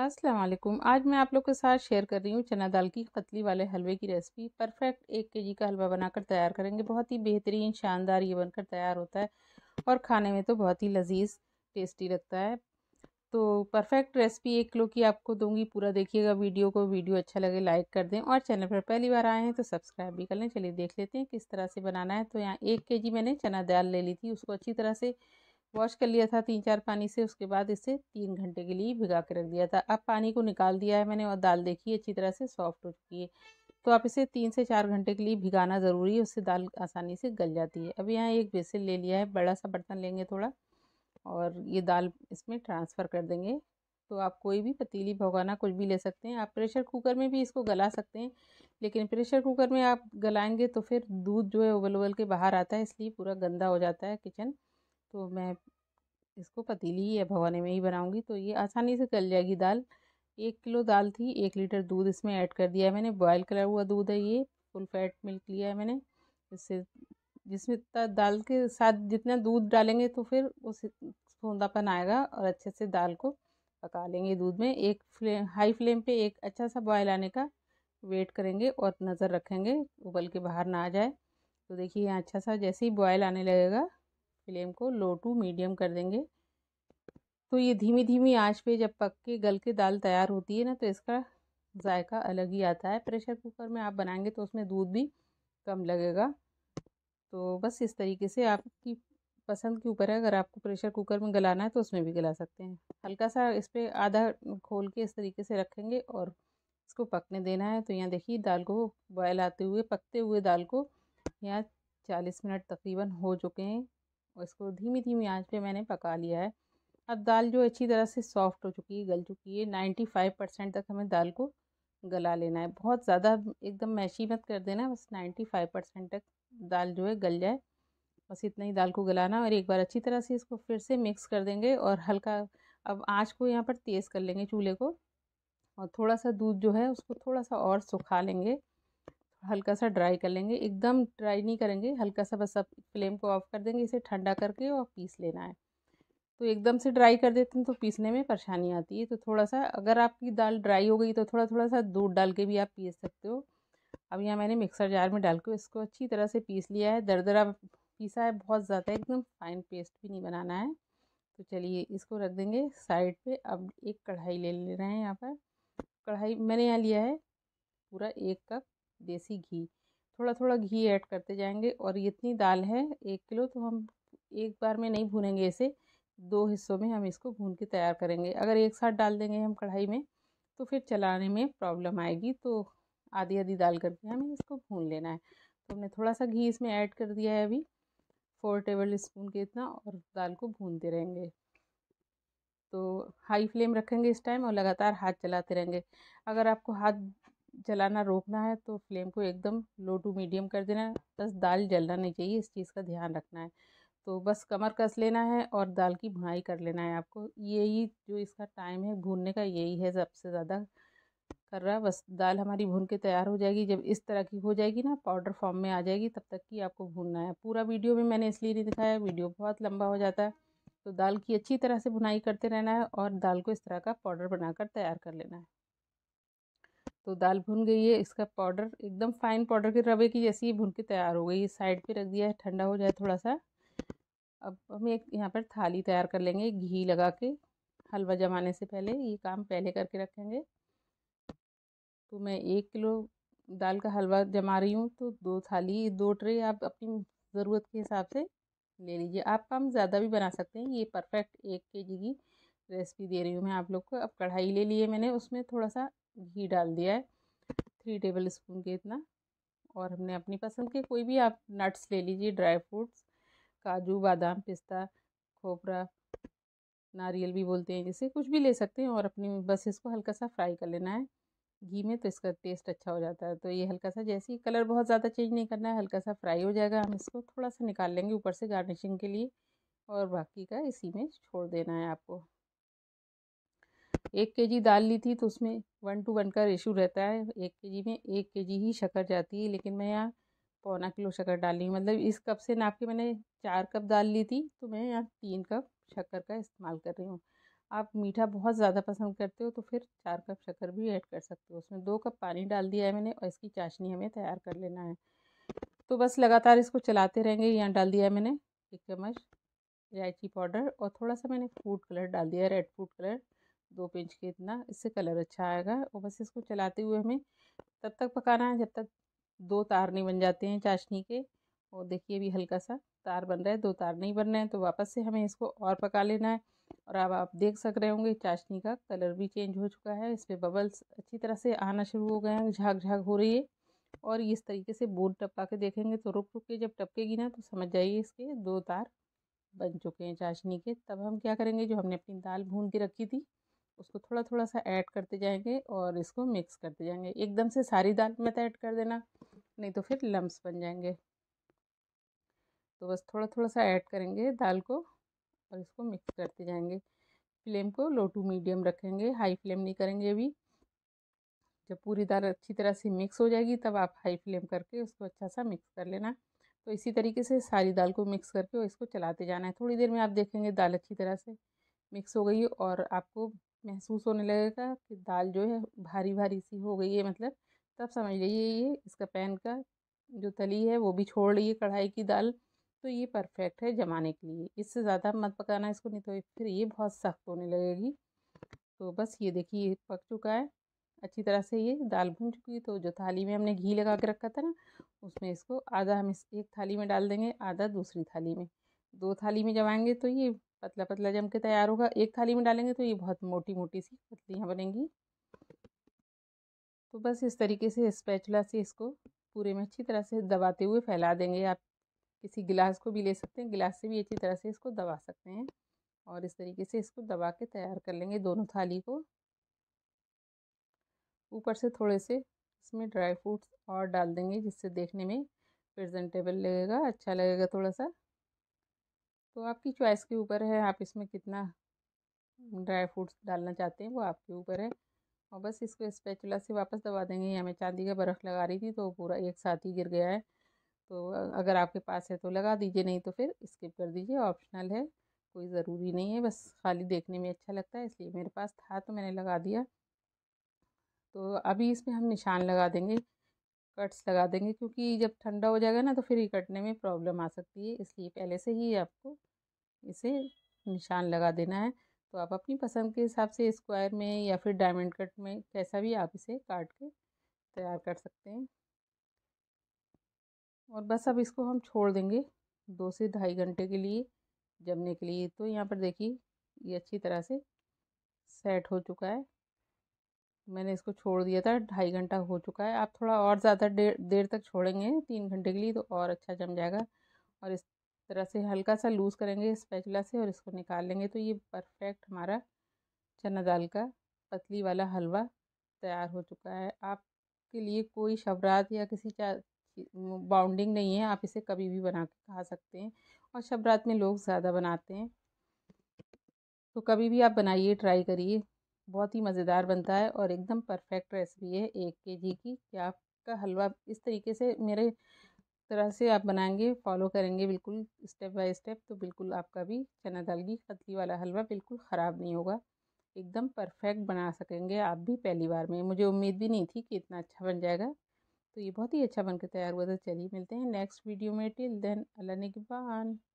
असलम आज मैं आप लोग के साथ शेयर कर रही हूँ चना दाल की पतली वाले हलवे की रेसिपी परफेक्ट एक के जी का हलवा बनाकर तैयार करेंगे बहुत ही बेहतरीन शानदार ये बनकर तैयार होता है और खाने में तो बहुत ही लजीज टेस्टी लगता है तो परफेक्ट रेसिपी एक किलो की आपको दूंगी पूरा देखिएगा वीडियो को वीडियो अच्छा लगे लाइक कर दें और चैनल पर पहली बार आए हैं तो सब्सक्राइब भी कर लें चलिए देख लेते हैं किस तरह से बनाना है तो यहाँ एक के जी मैंने चना दाल ले ली थी उसको अच्छी तरह से वॉश कर लिया था तीन चार पानी से उसके बाद इसे तीन घंटे के लिए भिगा के रख दिया था अब पानी को निकाल दिया है मैंने और दाल देखी अच्छी तरह से सॉफ्ट हो चुकी है तो आप इसे तीन से चार घंटे के लिए भिगाना ज़रूरी है उससे दाल आसानी से गल जाती है अब यहाँ एक बेसन ले लिया है बड़ा सा बर्तन लेंगे थोड़ा और ये दाल इसमें ट्रांसफ़र कर देंगे तो आप कोई भी पतीली भगाना कुछ भी ले सकते हैं आप प्रेशर कुकर में भी इसको गला सकते हैं लेकिन प्रेशर कुकर में आप गलाएंगे तो फिर दूध जो है उबल उबल के बाहर आता है इसलिए पूरा गंदा हो जाता है किचन तो मैं इसको पतीली या भवाने में ही बनाऊँगी तो ये आसानी से गल जाएगी दाल एक किलो दाल थी एक लीटर दूध इसमें ऐड कर दिया है मैंने बॉयल करा हुआ दूध है ये फुल फैट मिल्क लिया है मैंने इससे जिसमें दाल के साथ जितना दूध डालेंगे तो फिर उस सौंदापन आएगा और अच्छे से दाल को पका लेंगे दूध में एक फ्लेम हाई फ्लेम पे एक अच्छा सा बॉयल आने का वेट करेंगे और नज़र रखेंगे उबल के बाहर ना आ जाए तो देखिए यहाँ अच्छा सा जैसे ही बॉयल आने लगेगा फ्लेम को लो टू मीडियम कर देंगे तो ये धीमी धीमी आंच पे जब पक के गल के दाल तैयार होती है ना तो इसका जायका अलग ही आता है प्रेशर कुकर में आप बनाएंगे तो उसमें दूध भी कम लगेगा तो बस इस तरीके से आपकी पसंद के ऊपर है अगर आपको प्रेशर कुकर में गलाना है तो उसमें भी गला सकते हैं हल्का सा इस पर आधा खोल के इस तरीके से रखेंगे और इसको पकने देना है तो यहाँ देखिए दाल को बॉयल आते हुए पकते हुए दाल को यहाँ चालीस मिनट तकरीबन हो चुके हैं और इसको धीमी धीमी आंच पे मैंने पका लिया है अब दाल जो अच्छी तरह से सॉफ्ट हो चुकी है गल चुकी है नाइन्टी फाइव परसेंट तक हमें दाल को गला लेना है बहुत ज़्यादा एकदम मैशी मत कर देना बस नाइन्टी फाइव परसेंट तक दाल जो है गल जाए बस इतना ही दाल को गलाना और एक बार अच्छी तरह से इसको फिर से मिक्स कर देंगे और हल्का अब आँच को यहाँ पर तेज़ कर लेंगे चूल्हे को और थोड़ा सा दूध जो है उसको थोड़ा सा और सुखा लेंगे हल्का सा ड्राई कर लेंगे एकदम ड्राई नहीं करेंगे हल्का सा बस आप फ्लेम को ऑफ कर देंगे इसे ठंडा करके और पीस लेना है तो एकदम से ड्राई कर देते हैं तो पीसने में परेशानी आती है तो थोड़ा सा अगर आपकी दाल ड्राई हो गई तो थोड़ा थोड़ा सा दूध डाल के भी आप पीस सकते हो अब यहाँ मैंने मिक्सर जार में डाल के इसको अच्छी तरह से पीस लिया है दरदरा पीसा है बहुत ज़्यादा एकदम फाइन पेस्ट भी नहीं बनाना है तो चलिए इसको रख देंगे साइड पर अब एक कढ़ाई ले ले रहे हैं यहाँ पर कढ़ाई मैंने यहाँ लिया है पूरा एक कप देसी घी थोड़ा थोड़ा घी ऐड करते जाएंगे और इतनी दाल है एक किलो तो हम एक बार में नहीं भूनेंगे इसे दो हिस्सों में हम इसको भून के तैयार करेंगे अगर एक साथ डाल देंगे हम कढ़ाई में तो फिर चलाने में प्रॉब्लम आएगी तो आधी आधी दाल करके हमें इसको भून लेना है तो हमने थोड़ा सा घी इसमें ऐड कर दिया है अभी फोर टेबल स्पून के इतना और दाल को भूनते रहेंगे तो हाई फ्लेम रखेंगे इस टाइम और लगातार हाथ चलाते रहेंगे अगर आपको हाथ जलाना रोकना है तो फ्लेम को एकदम लो टू मीडियम कर देना है बस दाल जलना नहीं चाहिए इस चीज़ का ध्यान रखना है तो बस कमर कस लेना है और दाल की भुनाई कर लेना है आपको यही जो इसका टाइम है भूनने का यही है सबसे ज़्यादा कर रहा बस दाल हमारी भून के तैयार हो जाएगी जब इस तरह की हो जाएगी ना पाउडर फॉर्म में आ जाएगी तब तक कि आपको भूनना है पूरा वीडियो भी मैंने इसलिए नहीं दिखाया वीडियो बहुत लंबा हो जाता है तो दाल की अच्छी तरह से भुनाई करते रहना है और दाल को इस तरह का पाउडर बनाकर तैयार कर लेना है तो दाल भुन गई है इसका पाउडर एकदम फाइन पाउडर के रवे की जैसी ये भुन के तैयार हो गई है साइड पे रख दिया है ठंडा हो जाए थोड़ा सा अब हम एक यहाँ पर थाली तैयार कर लेंगे घी लगा के हलवा जमाने से पहले ये काम पहले करके रखेंगे तो मैं एक किलो दाल का हलवा जमा रही हूँ तो दो थाली दो ट्रे आप अपनी ज़रूरत के हिसाब से ले लीजिए आप काम ज़्यादा भी बना सकते हैं ये परफेक्ट एक के जी की रेसिपी दे रही हूँ मैं आप लोग को अब कढ़ाई ले लिए मैंने उसमें थोड़ा सा घी डाल दिया है थ्री टेबल स्पून के इतना और हमने अपनी पसंद के कोई भी आप नट्स ले लीजिए ड्राई फ्रूट्स काजू बादाम पिस्ता खोपरा नारियल भी बोलते हैं जैसे कुछ भी ले सकते हैं और अपनी बस इसको हल्का सा फ्राई कर लेना है घी में तो इसका टेस्ट अच्छा हो जाता है तो ये हल्का सा जैसे ही कलर बहुत ज़्यादा चेंज नहीं करना है हल्का सा फ्राई हो जाएगा हम इसको थोड़ा सा निकाल लेंगे ऊपर से गार्निशिंग के लिए और बाकी का इसी में छोड़ देना है आपको एक के जी दाल ली थी तो उसमें वन टू वन का रेशू रहता है एक के जी में एक के जी ही शक्कर जाती है लेकिन मैं यहाँ पौना किलो शक्कर डाली मतलब इस कप से नाप के मैंने चार कप दाल ली थी तो मैं यहाँ तीन कप शक्कर का इस्तेमाल कर रही हूँ आप मीठा बहुत ज़्यादा पसंद करते हो तो फिर चार कप शक्कर भी ऐड कर सकते हो उसमें दो कप पानी डाल दिया है मैंने और इसकी चाशनी हमें तैयार कर लेना है तो बस लगातार इसको चलाते रहेंगे यहाँ डाल दिया है मैंने एक चम्मच इलायची पाउडर और थोड़ा सा मैंने फूड कलर डाल दिया है रेड फूड कलर दो पिंच के इतना इससे कलर अच्छा आएगा और बस इसको चलाते हुए हमें तब तक पकाना है जब तक दो तार नहीं बन जाते हैं चाशनी के और देखिए भी हल्का सा तार बन रहा है दो तार नहीं बन रहे हैं तो वापस से हमें इसको और पका लेना है और अब आप देख सक रहे होंगे चाशनी का कलर भी चेंज हो चुका है इस पर बबल्स अच्छी तरह से आना शुरू हो गए हैं झाग झाग हो रही है और इस तरीके से बोर्ड टपका के देखेंगे तो रुक रुक के जब टपकेगी ना तो समझ जाइए इसके दो तार बन चुके हैं चाशनी के तब हम क्या करेंगे जो हमने अपनी दाल भून के रखी थी उसको थोड़ा थोड़ा सा ऐड करते जाएंगे और इसको मिक्स करते जाएंगे एकदम से सारी दाल मत ऐड कर देना नहीं तो फिर लम्स बन जाएंगे तो बस थोड़ा थोड़ा सा ऐड करेंगे दाल को और इसको मिक्स करते जाएंगे फ्लेम को लो टू मीडियम रखेंगे हाई फ्लेम नहीं करेंगे अभी जब पूरी दाल अच्छी तरह से मिक्स हो जाएगी तब आप हाई फ्लेम करके उसको अच्छा सा मिक्स कर लेना तो इसी तरीके से सारी दाल को मिक्स करके और इसको चलाते जाना है थोड़ी देर में आप देखेंगे दाल अच्छी तरह से मिक्स हो गई और आपको महसूस होने लगेगा कि दाल जो है भारी भारी सी हो गई है मतलब तब समझ लीजिए ये इसका पैन का जो तली है वो भी छोड़ रही है कढ़ाई की दाल तो ये परफेक्ट है जमाने के लिए इससे ज़्यादा मत पकाना इसको नहीं तो फिर ये बहुत सख्त होने लगेगी तो बस ये देखिए पक चुका है अच्छी तरह से ये दाल भून चुकी है तो जो थाली में हमने घी लगा के रखा था ना उसमें इसको आधा हम इस एक थाली में डाल देंगे आधा दूसरी थाली में दो थाली में जमाएंगे तो ये पतला पतला जम के तैयार होगा एक थाली में डालेंगे तो ये बहुत मोटी मोटी सी पतलियाँ बनेंगी तो बस इस तरीके से स्पैचुला से इसको पूरे में अच्छी तरह से दबाते हुए फैला देंगे आप किसी गिलास को भी ले सकते हैं गिलास से भी अच्छी तरह से इसको दबा सकते हैं और इस तरीके से इसको दबा के तैयार कर लेंगे दोनों थाली को ऊपर से थोड़े से इसमें ड्राई फ्रूट्स और डाल देंगे जिससे देखने में प्रेजेंटेबल लगेगा अच्छा लगेगा थोड़ा सा तो आपकी चॉइस के ऊपर है आप इसमें कितना ड्राई फ्रूट्स डालना चाहते हैं वो आपके ऊपर है और बस इसको स्पेचुला से वापस दबा देंगे या मैं चांदी का बर्फ़ लगा रही थी तो पूरा एक साथ ही गिर गया है तो अगर आपके पास है तो लगा दीजिए नहीं तो फिर स्किप कर दीजिए ऑप्शनल है कोई ज़रूरी नहीं है बस खाली देखने में अच्छा लगता है इसलिए मेरे पास था तो मैंने लगा दिया तो अभी इसमें हम निशान लगा देंगे कट्स लगा देंगे क्योंकि जब ठंडा हो जाएगा ना तो फिर कटने में प्रॉब्लम आ सकती है इसलिए पहले से ही आपको इसे निशान लगा देना है तो आप अपनी पसंद के हिसाब से स्क्वायर में या फिर डायमंड कट में कैसा भी आप इसे काट के तैयार कर सकते हैं और बस अब इसको हम छोड़ देंगे दो से ढाई घंटे के लिए जमने के लिए तो यहाँ पर देखिए ये अच्छी तरह से सेट हो चुका है मैंने इसको छोड़ दिया था ढाई घंटा हो चुका है आप थोड़ा और ज़्यादा देर देर तक छोड़ेंगे तीन घंटे के लिए तो और अच्छा जम जाएगा और इस तरह से हल्का सा लूज़ करेंगे स्पैचुला से और इसको निकाल लेंगे तो ये परफेक्ट हमारा चना दाल का पतली वाला हलवा तैयार हो चुका है आपके लिए कोई शबरात या किसी बाउंडिंग नहीं है आप इसे कभी भी बना के खा सकते हैं और शबरात में लोग ज़्यादा बनाते हैं तो कभी भी आप बनाइए ट्राई करिए बहुत ही मज़ेदार बनता है और एकदम परफेक्ट रेसिपी है एक के जी की कि आपका हलवा इस तरीके से मेरे तरह से आप बनाएंगे फॉलो करेंगे बिल्कुल स्टेप बाय स्टेप तो बिल्कुल आपका भी चना दाल की कतली वाला हलवा बिल्कुल ख़राब नहीं होगा एकदम परफेक्ट बना सकेंगे आप भी पहली बार में मुझे उम्मीद भी नहीं थी कि इतना अच्छा बन जाएगा तो ये बहुत ही अच्छा बनकर तैयार हुआ था चलिए मिलते हैं नेक्स्ट वीडियो में टिल देन अल्लाह ने